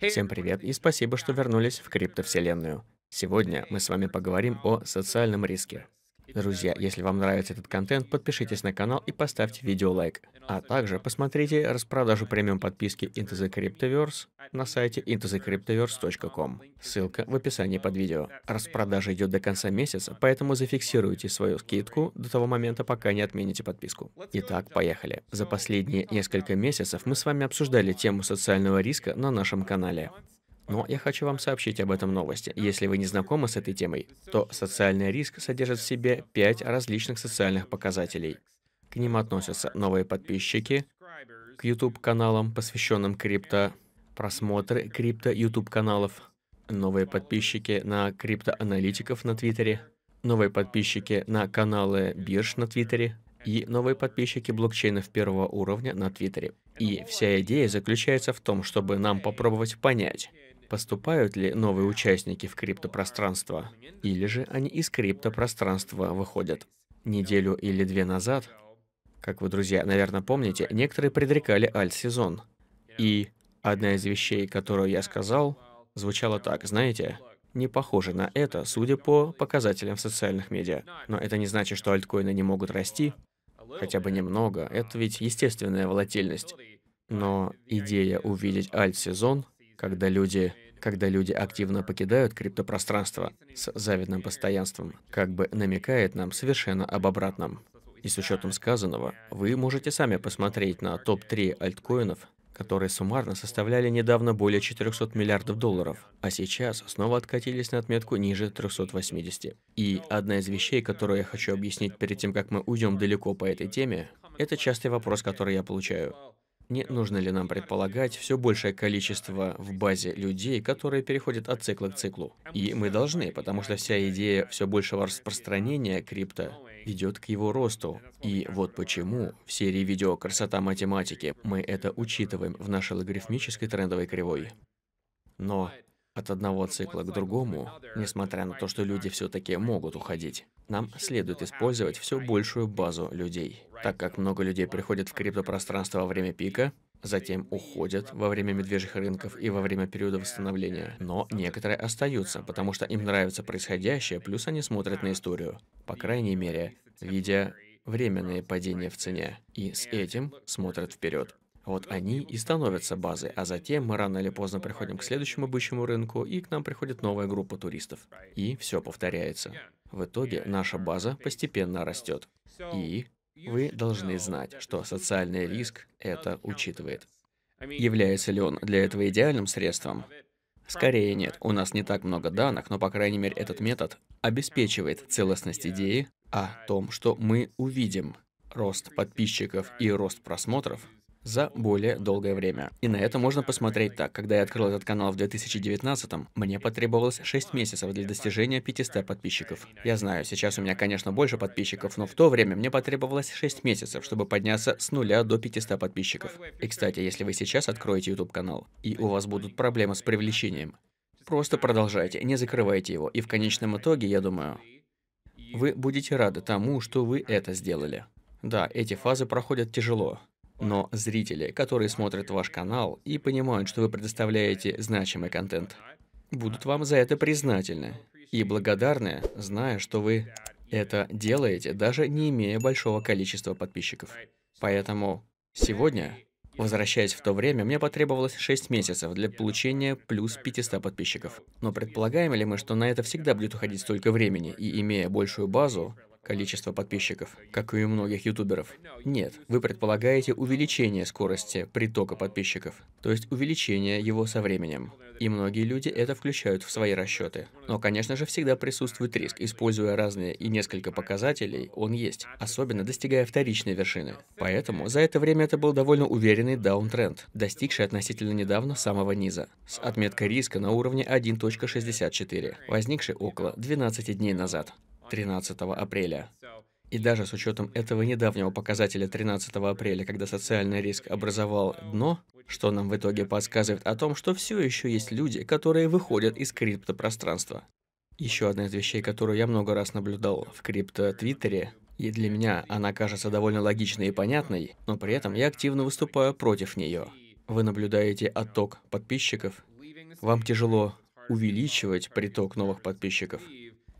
Всем привет и спасибо, что вернулись в криптовселенную. Сегодня мы с вами поговорим о социальном риске. Друзья, если вам нравится этот контент, подпишитесь на канал и поставьте видео лайк. А также посмотрите распродажу премиум подписки Into the Cryptoverse на сайте intothecryptoverse.com. Ссылка в описании под видео. Распродажа идет до конца месяца, поэтому зафиксируйте свою скидку до того момента, пока не отмените подписку. Итак, поехали. За последние несколько месяцев мы с вами обсуждали тему социального риска на нашем канале. Но я хочу вам сообщить об этом новости. Если вы не знакомы с этой темой, то социальный риск содержит в себе пять различных социальных показателей. К ним относятся новые подписчики, к YouTube-каналам, посвященным крипто, просмотры крипто-YouTube-каналов, новые подписчики на криптоаналитиков на Твиттере, новые подписчики на каналы бирж на Твиттере и новые подписчики блокчейнов первого уровня на Твиттере. И вся идея заключается в том, чтобы нам попробовать понять, Поступают ли новые участники в криптопространство? Или же они из криптопространства выходят? Неделю или две назад, как вы, друзья, наверное, помните, некоторые предрекали альт-сезон. И одна из вещей, которую я сказал, звучала так, знаете, не похоже на это, судя по показателям в социальных медиа. Но это не значит, что альткоины не могут расти, хотя бы немного, это ведь естественная волатильность. Но идея увидеть альт-сезон, когда люди когда люди активно покидают криптопространство с завидным постоянством, как бы намекает нам совершенно об обратном. И с учетом сказанного, вы можете сами посмотреть на топ-3 альткоинов, которые суммарно составляли недавно более 400 миллиардов долларов, а сейчас снова откатились на отметку ниже 380. И одна из вещей, которую я хочу объяснить перед тем, как мы уйдем далеко по этой теме, это частый вопрос, который я получаю. Не нужно ли нам предполагать все большее количество в базе людей, которые переходят от цикла к циклу? И мы должны, потому что вся идея все большего распространения крипто ведет к его росту. И вот почему в серии видео «Красота математики» мы это учитываем в нашей логарифмической трендовой кривой. Но от одного цикла к другому, несмотря на то, что люди все-таки могут уходить, нам следует использовать все большую базу людей так как много людей приходят в криптопространство во время пика, затем уходят во время медвежьих рынков и во время периода восстановления. Но некоторые остаются, потому что им нравится происходящее, плюс они смотрят на историю, по крайней мере, видя временные падения в цене, и с этим смотрят вперед. Вот они и становятся базой, а затем мы рано или поздно приходим к следующему бычьему рынку, и к нам приходит новая группа туристов. И все повторяется. В итоге наша база постепенно растет. И вы должны знать, что социальный риск это учитывает. Является ли он для этого идеальным средством? Скорее нет, у нас не так много данных, но, по крайней мере, этот метод обеспечивает целостность идеи о том, что мы увидим рост подписчиков и рост просмотров за более долгое время. И на это можно посмотреть так. Когда я открыл этот канал в 2019, мне потребовалось 6 месяцев для достижения 500 подписчиков. Я знаю, сейчас у меня, конечно, больше подписчиков, но в то время мне потребовалось 6 месяцев, чтобы подняться с нуля до 500 подписчиков. И, кстати, если вы сейчас откроете YouTube-канал, и у вас будут проблемы с привлечением, просто продолжайте, не закрывайте его, и в конечном итоге, я думаю, вы будете рады тому, что вы это сделали. Да, эти фазы проходят тяжело но зрители, которые смотрят ваш канал и понимают, что вы предоставляете значимый контент, будут вам за это признательны и благодарны, зная, что вы это делаете, даже не имея большого количества подписчиков. Поэтому сегодня, возвращаясь в то время, мне потребовалось 6 месяцев для получения плюс 500 подписчиков. Но предполагаем ли мы, что на это всегда будет уходить столько времени, и имея большую базу, количество подписчиков, как и у многих ютуберов. Нет, вы предполагаете увеличение скорости притока подписчиков, то есть увеличение его со временем. И многие люди это включают в свои расчеты. Но, конечно же, всегда присутствует риск. Используя разные и несколько показателей, он есть, особенно достигая вторичной вершины. Поэтому за это время это был довольно уверенный даунтренд, достигший относительно недавно самого низа, с отметкой риска на уровне 1.64, возникшей около 12 дней назад. 13 апреля. И даже с учетом этого недавнего показателя 13 апреля, когда социальный риск образовал дно, что нам в итоге подсказывает о том, что все еще есть люди, которые выходят из криптопространства. Еще одна из вещей, которую я много раз наблюдал в крипто-твиттере, и для меня она кажется довольно логичной и понятной, но при этом я активно выступаю против нее. Вы наблюдаете отток подписчиков. Вам тяжело увеличивать приток новых подписчиков.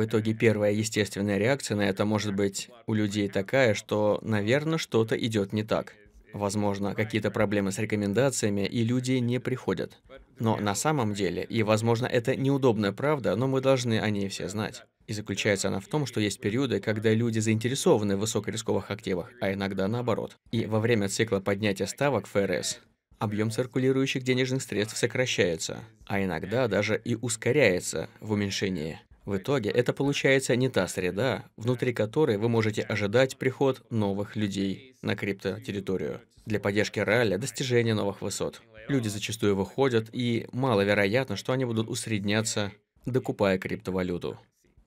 В итоге первая естественная реакция на это может быть у людей такая, что, наверное, что-то идет не так. Возможно, какие-то проблемы с рекомендациями, и люди не приходят. Но на самом деле, и возможно это неудобная правда, но мы должны о ней все знать. И заключается она в том, что есть периоды, когда люди заинтересованы в высокорисковых активах, а иногда наоборот. И во время цикла поднятия ставок ФРС объем циркулирующих денежных средств сокращается, а иногда даже и ускоряется в уменьшении. В итоге это получается не та среда, внутри которой вы можете ожидать приход новых людей на крипто-территорию Для поддержки ралли достижения новых высот. Люди зачастую выходят, и маловероятно, что они будут усредняться, докупая криптовалюту.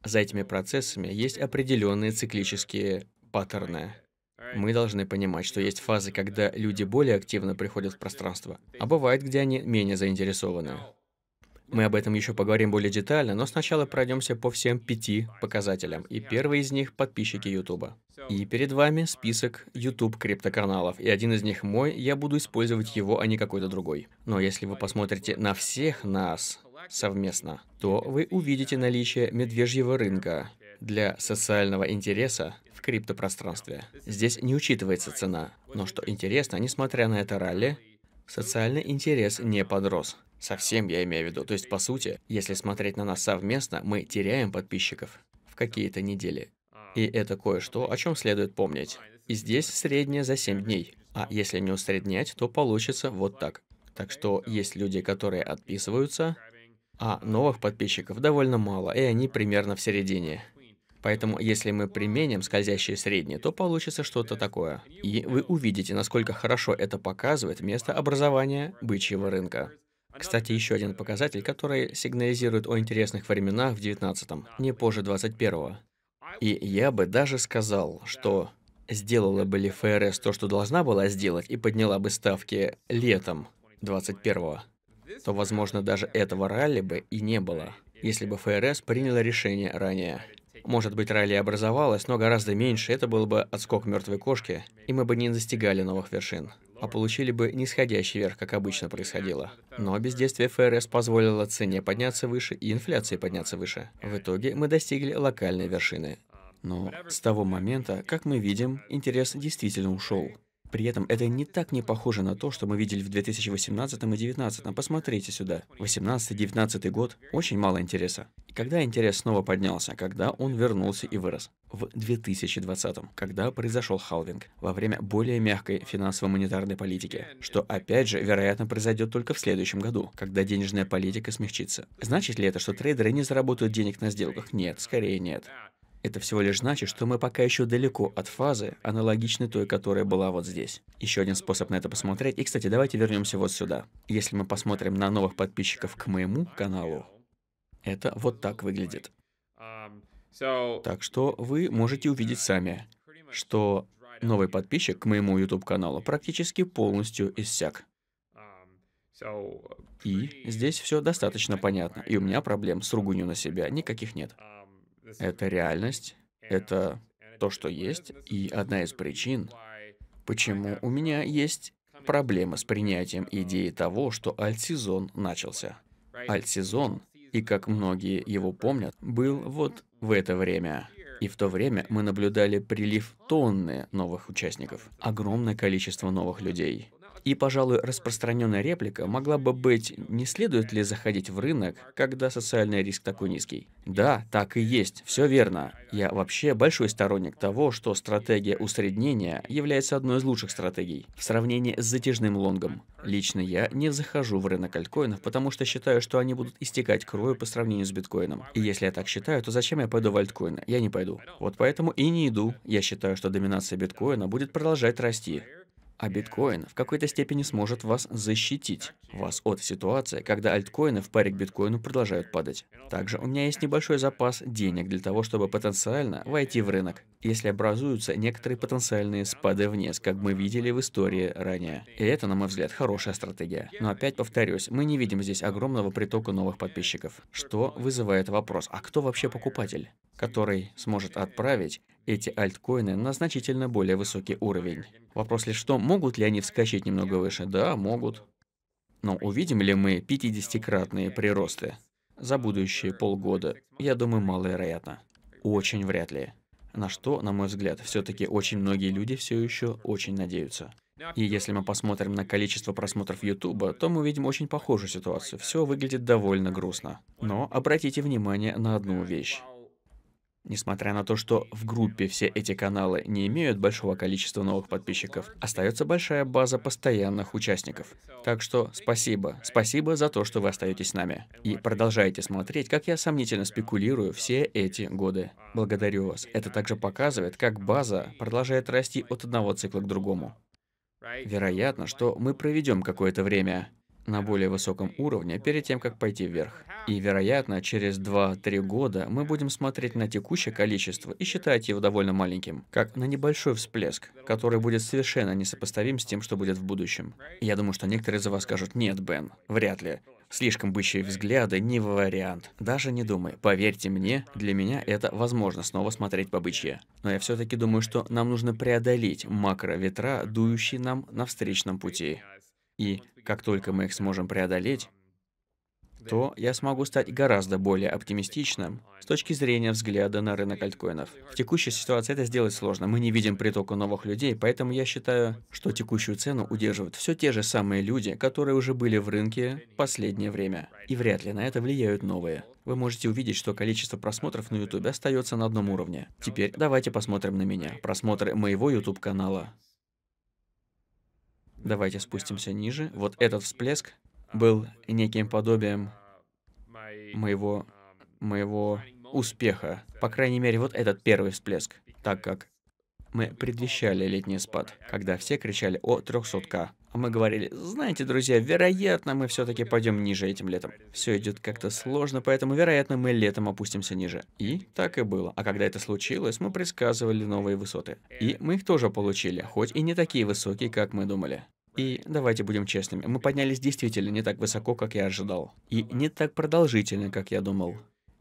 За этими процессами есть определенные циклические паттерны. Мы должны понимать, что есть фазы, когда люди более активно приходят в пространство, а бывает, где они менее заинтересованы. Мы об этом еще поговорим более детально, но сначала пройдемся по всем пяти показателям. И первый из них — подписчики YouTube. И перед вами список YouTube криптоканалов, и один из них мой, я буду использовать его, а не какой-то другой. Но если вы посмотрите на всех нас совместно, то вы увидите наличие медвежьего рынка, для социального интереса в криптопространстве. Здесь не учитывается цена, но что интересно, несмотря на это ралли, социальный интерес не подрос. Совсем я имею в виду. То есть, по сути, если смотреть на нас совместно, мы теряем подписчиков в какие-то недели. И это кое-что, о чем следует помнить. И здесь среднее за 7 дней. А если не усреднять, то получится вот так. Так что есть люди, которые отписываются, а новых подписчиков довольно мало, и они примерно в середине. Поэтому если мы применим скользящие средние, то получится что-то такое. И вы увидите, насколько хорошо это показывает место образования бычьего рынка. Кстати, еще один показатель, который сигнализирует о интересных временах в 19-м, не позже 21-го. И я бы даже сказал, что сделала бы ли ФРС то, что должна была сделать, и подняла бы ставки летом 21-го, то, возможно, даже этого ралли бы и не было, если бы ФРС приняла решение ранее. Может быть, ралли образовалось, но гораздо меньше это был бы отскок мертвой кошки, и мы бы не достигали новых вершин, а получили бы нисходящий верх, как обычно происходило. Но бездействие ФРС позволило цене подняться выше и инфляции подняться выше. В итоге мы достигли локальной вершины. Но с того момента, как мы видим, интерес действительно ушел. При этом это не так не похоже на то, что мы видели в 2018 и 2019. Посмотрите сюда. 18-19 год – очень мало интереса. И когда интерес снова поднялся? Когда он вернулся и вырос? В 2020, когда произошел халвинг, во время более мягкой финансово-монетарной политики, что опять же, вероятно, произойдет только в следующем году, когда денежная политика смягчится. Значит ли это, что трейдеры не заработают денег на сделках? Нет, скорее нет. Это всего лишь значит, что мы пока еще далеко от фазы, аналогичной той, которая была вот здесь. Еще один способ на это посмотреть. И, кстати, давайте вернемся вот сюда. Если мы посмотрим на новых подписчиков к моему каналу, это вот так выглядит. Так что вы можете увидеть сами, что новый подписчик к моему YouTube-каналу практически полностью иссяк. И здесь все достаточно понятно, и у меня проблем с руганью на себя никаких нет. Это реальность, это то, что есть, и одна из причин, почему у меня есть проблема с принятием идеи того, что альтсезон начался. Альтсезон, и как многие его помнят, был вот в это время. И в то время мы наблюдали прилив тонны новых участников, огромное количество новых людей. И, пожалуй, распространенная реплика могла бы быть, не следует ли заходить в рынок, когда социальный риск такой низкий? Да, так и есть, все верно. Я вообще большой сторонник того, что стратегия усреднения является одной из лучших стратегий в сравнении с затяжным лонгом. Лично я не захожу в рынок альткоинов, потому что считаю, что они будут истекать кровью по сравнению с биткоином. И если я так считаю, то зачем я пойду в альткоины? Я не пойду. Вот поэтому и не иду. Я считаю, что доминация биткоина будет продолжать расти. А биткоин в какой-то степени сможет вас защитить. Вас от ситуации, когда альткоины в паре к биткоину продолжают падать. Также у меня есть небольшой запас денег для того, чтобы потенциально войти в рынок, если образуются некоторые потенциальные спады вниз, как мы видели в истории ранее. И это, на мой взгляд, хорошая стратегия. Но опять повторюсь, мы не видим здесь огромного притока новых подписчиков, что вызывает вопрос, а кто вообще покупатель? который сможет отправить эти альткоины на значительно более высокий уровень. Вопрос лишь в том, могут ли они вскочить немного выше? Да, могут. Но увидим ли мы 50-кратные приросты за будущие полгода? Я думаю, маловероятно. Очень вряд ли. На что, на мой взгляд, все-таки очень многие люди все еще очень надеются. И если мы посмотрим на количество просмотров YouTube, то мы видим очень похожую ситуацию. Все выглядит довольно грустно. Но обратите внимание на одну вещь. Несмотря на то, что в группе все эти каналы не имеют большого количества новых подписчиков, остается большая база постоянных участников. Так что спасибо, спасибо за то, что вы остаетесь с нами. И продолжайте смотреть, как я сомнительно спекулирую все эти годы. Благодарю вас. Это также показывает, как база продолжает расти от одного цикла к другому. Вероятно, что мы проведем какое-то время на более высоком уровне перед тем, как пойти вверх. И, вероятно, через 2-3 года мы будем смотреть на текущее количество и считать его довольно маленьким, как на небольшой всплеск, который будет совершенно несопоставим с тем, что будет в будущем. Я думаю, что некоторые из вас скажут «Нет, Бен, вряд ли». Слишком бычьи взгляды не вариант. Даже не думай. Поверьте мне, для меня это возможно снова смотреть по бычье. Но я все-таки думаю, что нам нужно преодолеть макро-ветра, дующие нам на встречном пути. И как только мы их сможем преодолеть, то я смогу стать гораздо более оптимистичным с точки зрения взгляда на рынок альткоинов. В текущей ситуации это сделать сложно. Мы не видим притока новых людей, поэтому я считаю, что текущую цену удерживают все те же самые люди, которые уже были в рынке последнее время. И вряд ли на это влияют новые. Вы можете увидеть, что количество просмотров на YouTube остается на одном уровне. Теперь давайте посмотрим на меня. Просмотры моего YouTube канала Давайте спустимся ниже. Вот этот всплеск был неким подобием моего, моего успеха. По крайней мере, вот этот первый всплеск, так как мы предвещали летний спад, когда все кричали о 300к. А мы говорили, знаете, друзья, вероятно, мы все-таки пойдем ниже этим летом. Все идет как-то сложно, поэтому, вероятно, мы летом опустимся ниже. И так и было. А когда это случилось, мы предсказывали новые высоты. И мы их тоже получили, хоть и не такие высокие, как мы думали. И давайте будем честными, мы поднялись действительно не так высоко, как я ожидал, и не так продолжительно, как я думал.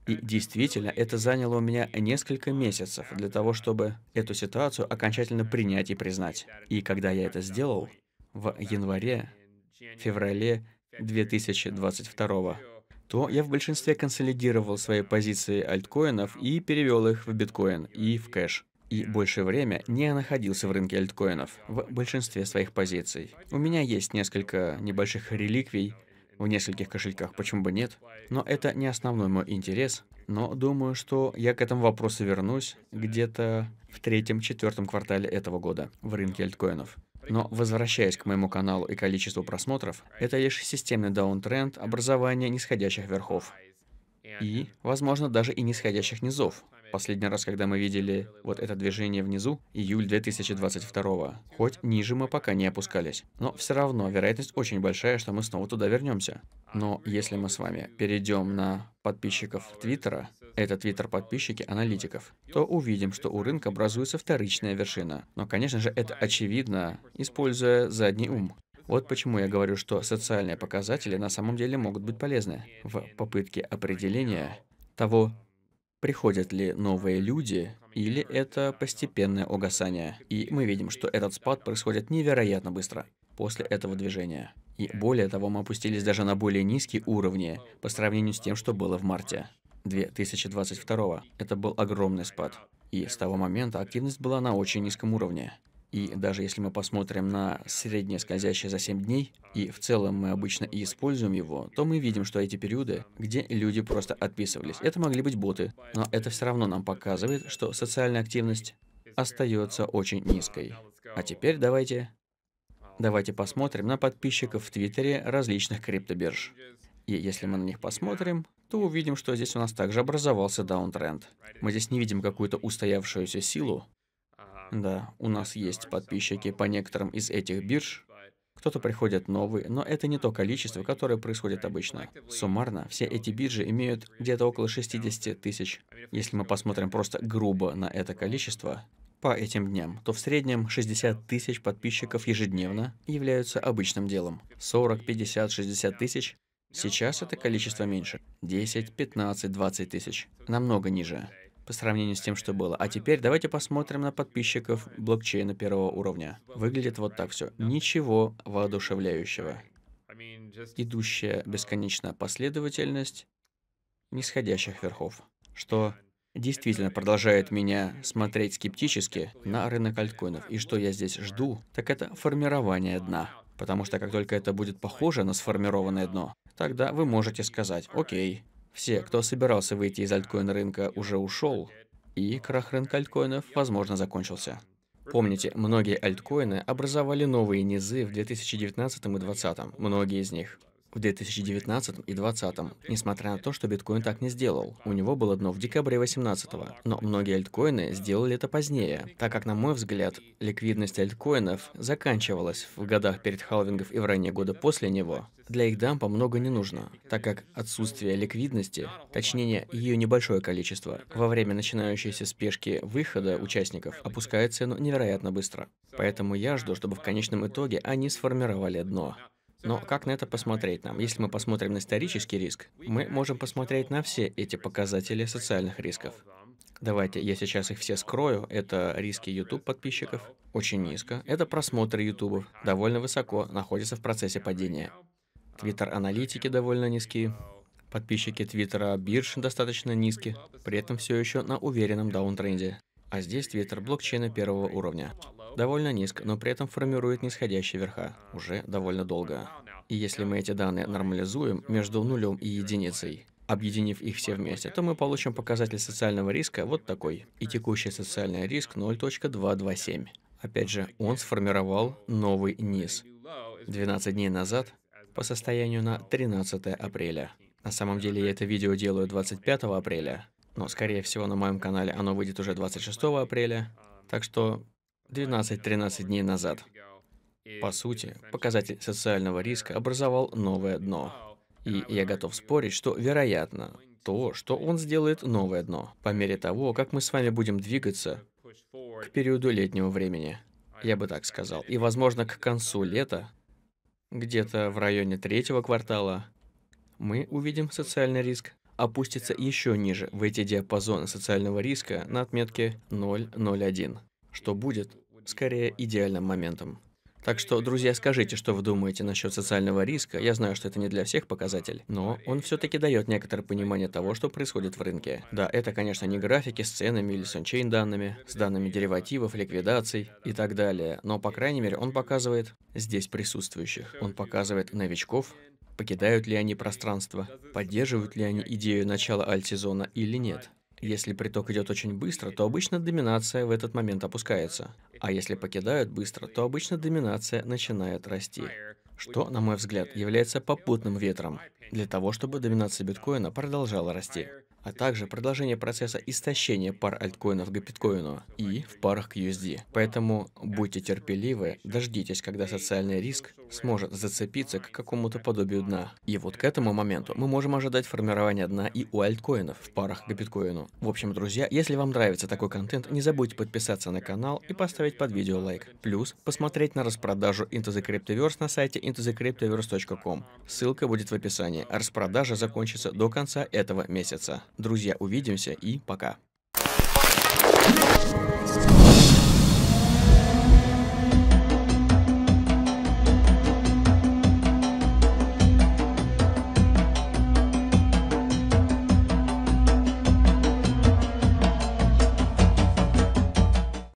И действительно, это заняло у меня несколько месяцев для того, чтобы эту ситуацию окончательно принять и признать. И когда я это сделал, в январе, феврале 2022, то я в большинстве консолидировал свои позиции альткоинов и перевел их в биткоин и в кэш и большее время не находился в рынке альткоинов в большинстве своих позиций. У меня есть несколько небольших реликвий в нескольких кошельках, почему бы нет, но это не основной мой интерес, но думаю, что я к этому вопросу вернусь где-то в третьем-четвертом квартале этого года в рынке альткоинов. Но возвращаясь к моему каналу и количеству просмотров, это лишь системный даунтренд образования нисходящих верхов и, возможно, даже и нисходящих низов. Последний раз, когда мы видели вот это движение внизу, июль 2022 -го. Хоть ниже мы пока не опускались. Но все равно вероятность очень большая, что мы снова туда вернемся. Но если мы с вами перейдем на подписчиков Твиттера, это Твиттер подписчики аналитиков, то увидим, что у рынка образуется вторичная вершина. Но, конечно же, это очевидно, используя задний ум. Вот почему я говорю, что социальные показатели на самом деле могут быть полезны в попытке определения того, приходят ли новые люди или это постепенное угасание. И мы видим, что этот спад происходит невероятно быстро после этого движения. И более того, мы опустились даже на более низкие уровни по сравнению с тем, что было в марте 2022. Это был огромный спад. И с того момента активность была на очень низком уровне. И даже если мы посмотрим на среднее скользящее за 7 дней, и в целом мы обычно и используем его, то мы видим, что эти периоды, где люди просто отписывались, это могли быть боты, но это все равно нам показывает, что социальная активность остается очень низкой. А теперь давайте... Давайте посмотрим на подписчиков в Твиттере различных криптобирж. И если мы на них посмотрим, то увидим, что здесь у нас также образовался даунтренд. Мы здесь не видим какую-то устоявшуюся силу, да, у нас есть подписчики по некоторым из этих бирж. Кто-то приходит новый, но это не то количество, которое происходит обычно. Суммарно, все эти биржи имеют где-то около 60 тысяч. Если мы посмотрим просто грубо на это количество, по этим дням, то в среднем 60 тысяч подписчиков ежедневно являются обычным делом. 40, 50, 60 тысяч. Сейчас это количество меньше. 10, 15, 20 тысяч. Намного ниже по сравнению с тем, что было. А теперь давайте посмотрим на подписчиков блокчейна первого уровня. Выглядит вот так все. Ничего воодушевляющего. Идущая бесконечная последовательность нисходящих верхов. Что действительно продолжает меня смотреть скептически на рынок альткоинов. И что я здесь жду, так это формирование дна. Потому что как только это будет похоже на сформированное дно, тогда вы можете сказать, окей, все, кто собирался выйти из альткоин рынка, уже ушел, и крах рынка альткоинов, возможно, закончился. Помните, многие альткоины образовали новые низы в 2019 и 2020, многие из них в 2019 и 2020, несмотря на то, что биткоин так не сделал. У него было дно в декабре 2018, но многие альткоины сделали это позднее, так как, на мой взгляд, ликвидность альткоинов заканчивалась в годах перед халвингов и в ранние годы после него. Для их дампа много не нужно, так как отсутствие ликвидности, точнее ее небольшое количество, во время начинающейся спешки выхода участников опускает цену невероятно быстро. Поэтому я жду, чтобы в конечном итоге они сформировали дно. Но как на это посмотреть нам? Если мы посмотрим на исторический риск, мы можем посмотреть на все эти показатели социальных рисков. Давайте, я сейчас их все скрою. Это риски YouTube подписчиков, очень низко. Это просмотры YouTube, довольно высоко, находится в процессе падения. Твиттер-аналитики довольно низкие. Подписчики Твиттера бирж достаточно низкие, при этом все еще на уверенном даунтренде. А здесь Твиттер блокчейна первого уровня довольно низко, но при этом формирует нисходящие верха уже довольно долго. И если мы эти данные нормализуем между нулем и единицей, объединив их все вместе, то мы получим показатель социального риска вот такой. И текущий социальный риск 0.227. Опять же, он сформировал новый низ. 12 дней назад по состоянию на 13 апреля. На самом деле я это видео делаю 25 апреля, но скорее всего на моем канале оно выйдет уже 26 апреля. Так что 12-13 дней назад. По сути, показатель социального риска образовал новое дно. И я готов спорить, что, вероятно, то, что он сделает новое дно, по мере того, как мы с вами будем двигаться к периоду летнего времени. Я бы так сказал. И, возможно, к концу лета, где-то в районе третьего квартала, мы увидим социальный риск опуститься еще ниже в эти диапазоны социального риска на отметке 0,01, что будет скорее идеальным моментом. Так что, друзья, скажите, что вы думаете насчет социального риска. Я знаю, что это не для всех показатель, но он все-таки дает некоторое понимание того, что происходит в рынке. Да, это, конечно, не графики с ценами или санчейн данными, с данными деривативов, ликвидаций и так далее, но, по крайней мере, он показывает здесь присутствующих. Он показывает новичков, покидают ли они пространство, поддерживают ли они идею начала альт-сезона или нет. Если приток идет очень быстро, то обычно доминация в этот момент опускается. А если покидают быстро, то обычно доминация начинает расти. Что, на мой взгляд, является попутным ветром для того, чтобы доминация биткоина продолжала расти а также продолжение процесса истощения пар альткоинов к биткоину и в парах к USD. Поэтому будьте терпеливы, дождитесь, когда социальный риск сможет зацепиться к какому-то подобию дна. И вот к этому моменту мы можем ожидать формирования дна и у альткоинов в парах к биткоину. В общем, друзья, если вам нравится такой контент, не забудьте подписаться на канал и поставить под видео лайк. Плюс посмотреть на распродажу Into the Cryptoverse на сайте intothecryptoverse.com. Ссылка будет в описании. Распродажа закончится до конца этого месяца. Друзья, увидимся и пока.